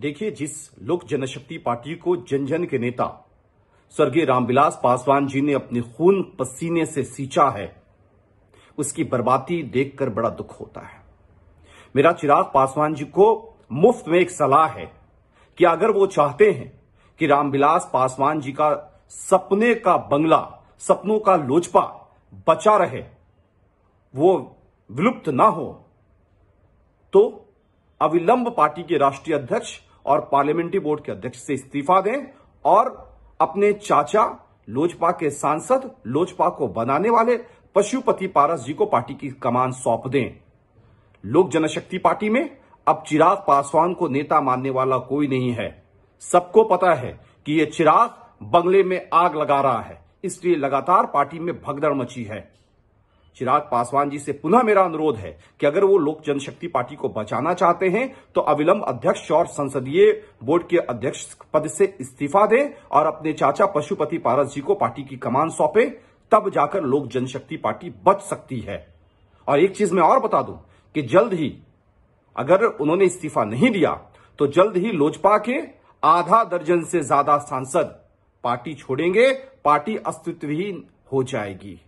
देखिए जिस लोक जनशक्ति पार्टी को जन जन के नेता स्वर्गीय रामविलास पासवान जी ने अपने खून पसीने से सींचा है उसकी बर्बादी देखकर बड़ा दुख होता है मेरा चिराग पासवान जी को मुफ्त में एक सलाह है कि अगर वो चाहते हैं कि रामविलास पासवान जी का सपने का बंगला सपनों का लोचपा बचा रहे वो विलुप्त ना हो तो अविलंब पार्टी के राष्ट्रीय अध्यक्ष और पार्लियामेंट्री बोर्ड के अध्यक्ष से इस्तीफा दें और अपने चाचा लोजपा के सांसद लोजपा को बनाने वाले पशुपति पारस जी को पार्टी की कमान सौंप दें लोक जनशक्ति पार्टी में अब चिराग पासवान को नेता मानने वाला कोई नहीं है सबको पता है कि यह चिराग बंगले में आग लगा रहा है इसलिए लगातार पार्टी में भगदड़ मची है चिराग पासवान जी से पुनः मेरा अनुरोध है कि अगर वो लोक जनशक्ति पार्टी को बचाना चाहते हैं तो अविलंब अध्यक्ष और संसदीय बोर्ड के अध्यक्ष पद से इस्तीफा दें और अपने चाचा पशुपति पारस जी को पार्टी की कमान सौंपे तब जाकर लोक जनशक्ति पार्टी बच सकती है और एक चीज मैं और बता दूं कि जल्द ही अगर उन्होंने इस्तीफा नहीं दिया तो जल्द ही लोजपा के आधा दर्जन से ज्यादा सांसद पार्टी छोड़ेंगे पार्टी अस्तित्वहीन हो जाएगी